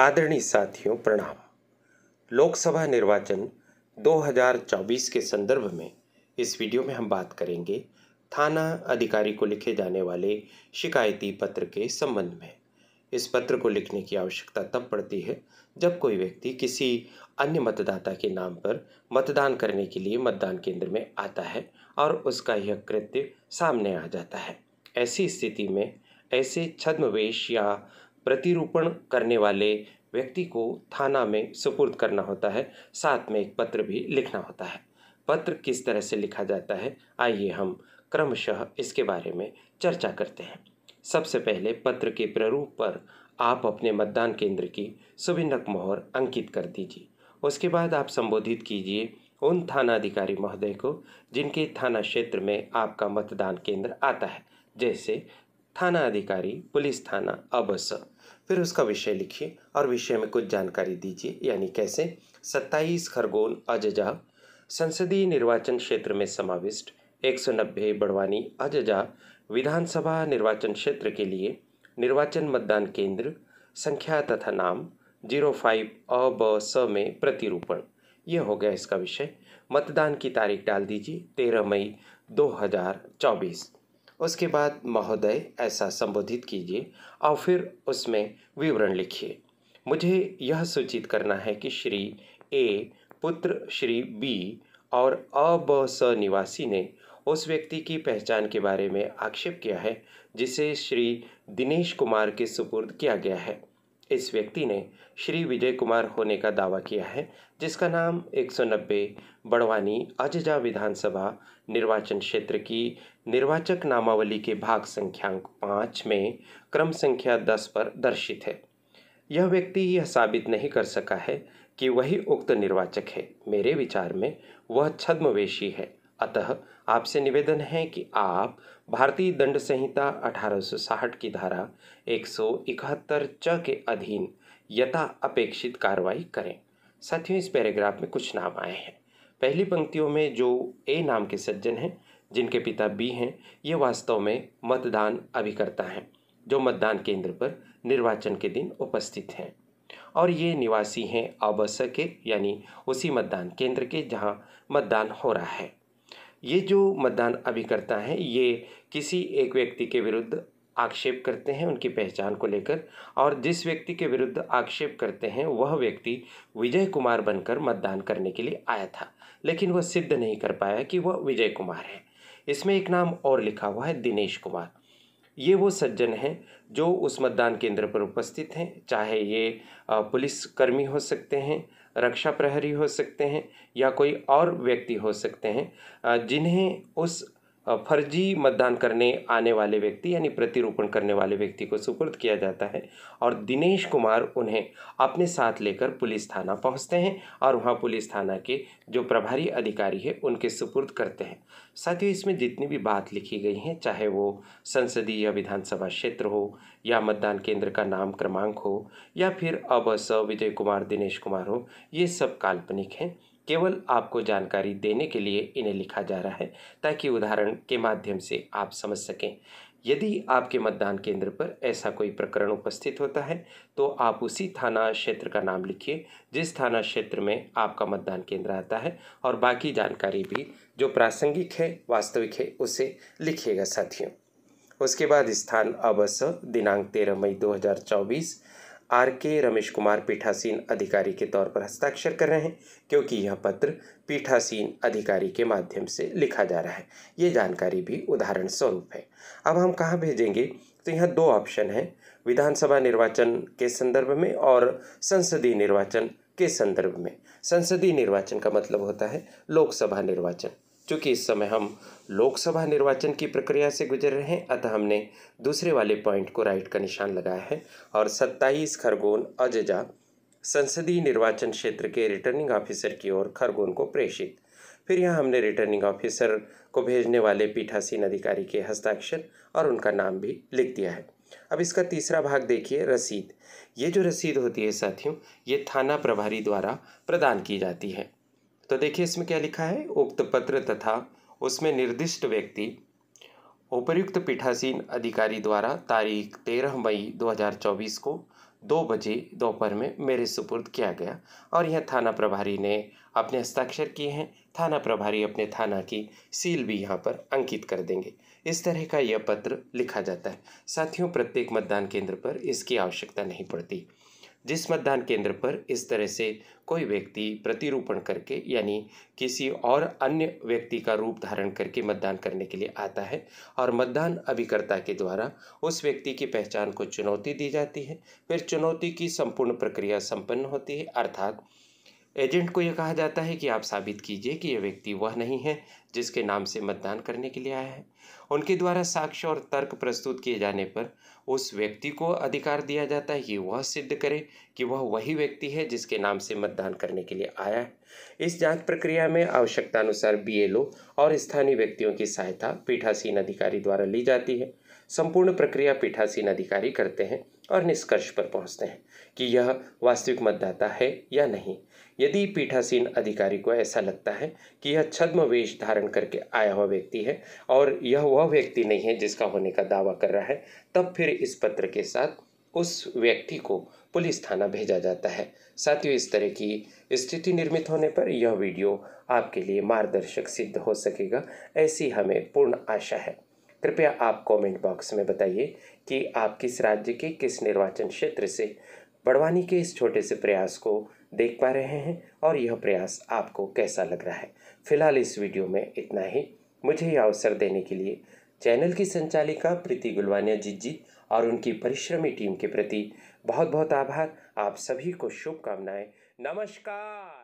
आदरणीय साथियों प्रणाम लोकसभा निर्वाचन 2024 के संदर्भ में इस वीडियो में हम बात करेंगे थाना अधिकारी को लिखे जाने वाले शिकायती पत्र के संबंध में इस पत्र को लिखने की आवश्यकता तब पड़ती है जब कोई व्यक्ति किसी अन्य मतदाता के नाम पर मतदान करने के लिए मतदान केंद्र में आता है और उसका यह कृत्य सामने आ जाता है ऐसी स्थिति में ऐसे छद्मवेश या प्रतिरूपण करने वाले व्यक्ति को थाना में सुपुर्द करना होता है साथ में एक पत्र भी लिखना होता है पत्र किस तरह से लिखा जाता है आइए हम क्रमशः इसके बारे में चर्चा करते हैं सबसे पहले पत्र के प्रारूप पर आप अपने मतदान केंद्र की सुभिन्नक मोहर अंकित कर दीजिए उसके बाद आप संबोधित कीजिए उन थाना अधिकारी महोदय को जिनके थाना क्षेत्र में आपका मतदान केंद्र आता है जैसे थाना अधिकारी पुलिस थाना अबस फिर उसका विषय लिखिए और विषय में कुछ जानकारी दीजिए यानी कैसे सत्ताईस खरगोन अजजा संसदीय निर्वाचन क्षेत्र में समाविष्ट एक सौ नब्बे बड़वानी अजजा विधानसभा निर्वाचन क्षेत्र के लिए निर्वाचन मतदान केंद्र संख्या तथा नाम जीरो फाइव अ ब स में प्रतिरूपण यह हो गया इसका विषय मतदान की तारीख डाल दीजिए तेरह मई दो हजार चौबीस उसके बाद महोदय ऐसा संबोधित कीजिए और फिर उसमें विवरण लिखिए मुझे यह सूचित करना है कि श्री ए पुत्र श्री बी और अब स निवासी ने उस व्यक्ति की पहचान के बारे में आक्षेप किया है जिसे श्री दिनेश कुमार के सुपुर्द किया गया है इस व्यक्ति ने श्री विजय कुमार होने का दावा किया है जिसका नाम 190 बड़वानी अजजा विधानसभा निर्वाचन क्षेत्र की निर्वाचक नामावली के भाग संख्यांक पाँच में क्रम संख्या दस पर दर्शित है यह व्यक्ति यह साबित नहीं कर सका है कि वही उक्त निर्वाचक है मेरे विचार में वह छद्मवेशी है अतः आपसे निवेदन है कि आप भारतीय दंड संहिता अठारह की धारा एक च के अधीन यथा अपेक्षित कार्रवाई करें साथियों इस पैराग्राफ में कुछ नाम आए हैं पहली पंक्तियों में जो ए नाम के सज्जन हैं जिनके पिता बी हैं ये वास्तव में मतदान अभिकर्ता हैं जो मतदान केंद्र पर निर्वाचन के दिन उपस्थित हैं और ये निवासी हैं अवश्य के यानी उसी मतदान केंद्र के जहाँ मतदान हो रहा है ये जो मतदान अभिकर्ता हैं ये किसी एक व्यक्ति के विरुद्ध आक्षेप करते हैं उनकी पहचान को लेकर और जिस व्यक्ति के विरुद्ध आक्षेप करते हैं वह व्यक्ति विजय कुमार बनकर मतदान करने के लिए आया था लेकिन वह सिद्ध नहीं कर पाया कि वह विजय कुमार है इसमें एक नाम और लिखा हुआ है दिनेश कुमार ये वो सज्जन हैं जो उस मतदान केंद्र पर उपस्थित हैं चाहे ये पुलिस कर्मी हो सकते हैं रक्षा प्रहरी हो सकते हैं या कोई और व्यक्ति हो सकते हैं जिन्हें उस फर्जी मतदान करने आने वाले व्यक्ति यानी प्रतिरूपण करने वाले व्यक्ति को सुपुर्द किया जाता है और दिनेश कुमार उन्हें अपने साथ लेकर पुलिस थाना पहुंचते हैं और वहां पुलिस थाना के जो प्रभारी अधिकारी है उनके सुपुर्द करते हैं साथियों इसमें जितनी भी बात लिखी गई है चाहे वो संसदीय विधानसभा क्षेत्र हो या मतदान केंद्र का नाम क्रमांक हो या फिर अब स विजय कुमार दिनेश कुमार हो ये सब काल्पनिक हैं केवल आपको जानकारी देने के लिए इन्हें लिखा जा रहा है ताकि उदाहरण के माध्यम से आप समझ सकें यदि आपके मतदान केंद्र पर ऐसा कोई प्रकरण उपस्थित होता है तो आप उसी थाना क्षेत्र का नाम लिखिए जिस थाना क्षेत्र में आपका मतदान केंद्र आता है और बाकी जानकारी भी जो प्रासंगिक है वास्तविक है उसे लिखिएगा साथियों उसके बाद स्थान अवसर दिनांक तेरह मई दो आर के रमेश कुमार पीठासीन अधिकारी के तौर पर हस्ताक्षर कर रहे हैं क्योंकि यह पत्र पीठासीन अधिकारी के माध्यम से लिखा जा रहा है ये जानकारी भी उदाहरण स्वरूप है अब हम कहाँ भेजेंगे तो यहाँ दो ऑप्शन हैं विधानसभा निर्वाचन के संदर्भ में और संसदीय निर्वाचन के संदर्भ में संसदीय निर्वाचन का मतलब होता है लोकसभा निर्वाचन चूँकि इस समय हम लोकसभा निर्वाचन की प्रक्रिया से गुजर रहे हैं अतः हमने दूसरे वाले पॉइंट को राइट का निशान लगाया है और सत्ताईस खरगोन अजजा संसदीय निर्वाचन क्षेत्र के रिटर्निंग ऑफिसर की ओर खरगोन को प्रेषित फिर यहाँ हमने रिटर्निंग ऑफिसर को भेजने वाले पीठासीन अधिकारी के हस्ताक्षर और उनका नाम भी लिख दिया है अब इसका तीसरा भाग देखिए रसीद ये जो रसीद होती है साथियों ये थाना प्रभारी द्वारा प्रदान की जाती है तो देखिए इसमें क्या लिखा है उक्त पत्र तथा उसमें निर्दिष्ट व्यक्ति उपयुक्त पीठासीन अधिकारी द्वारा तारीख तेरह मई 2024 को दो बजे दोपहर में मेरे सुपुर्द किया गया और यह थाना प्रभारी ने अपने हस्ताक्षर किए हैं थाना प्रभारी अपने थाना की सील भी यहाँ पर अंकित कर देंगे इस तरह का यह पत्र लिखा जाता है साथियों प्रत्येक मतदान केंद्र पर इसकी आवश्यकता नहीं पड़ती जिस मतदान केंद्र पर इस तरह से कोई व्यक्ति प्रतिरूपण करके यानी किसी और अन्य व्यक्ति का रूप धारण करके मतदान करने के लिए आता है और मतदान अभिकर्ता के द्वारा उस व्यक्ति की पहचान को चुनौती दी जाती है फिर चुनौती की संपूर्ण प्रक्रिया संपन्न होती है अर्थात एजेंट को यह कहा जाता है कि आप साबित कीजिए कि यह व्यक्ति वह नहीं है जिसके नाम से मतदान करने के लिए आया है उनके द्वारा साक्ष्य और तर्क प्रस्तुत किए जाने पर उस व्यक्ति को अधिकार दिया जाता है कि वह सिद्ध करे कि वह वही व्यक्ति है जिसके नाम से मतदान करने के लिए आया है इस जांच प्रक्रिया में आवश्यकतानुसार बीएलओ और स्थानीय व्यक्तियों की सहायता पीठासीन अधिकारी द्वारा ली जाती है संपूर्ण प्रक्रिया पीठासीन अधिकारी करते हैं और निष्कर्ष पर पहुंचते हैं कि यह वास्तविक मतदाता है या नहीं यदि पीठासीन अधिकारी को ऐसा लगता है कि यह छद्म वेश धारण करके आया हुआ व्यक्ति है और यह वह व्यक्ति नहीं है जिसका होने का दावा कर रहा है तब फिर इस पत्र के साथ उस व्यक्ति को पुलिस थाना भेजा जाता है साथियों इस तरह की स्थिति निर्मित होने पर यह वीडियो आपके लिए मार्गदर्शक सिद्ध हो सकेगा ऐसी हमें पूर्ण आशा है कृपया आप कमेंट बॉक्स में बताइए कि आप किस राज्य के किस निर्वाचन क्षेत्र से बड़वानी के इस छोटे से प्रयास को देख पा रहे हैं और यह प्रयास आपको कैसा लग रहा है फिलहाल इस वीडियो में इतना ही मुझे यह अवसर देने के लिए चैनल की संचालिका प्रीति गुलवानिया जी और उनकी परिश्रमी टीम के प्रति बहुत बहुत आभार आप सभी को शुभकामनाएं नमस्कार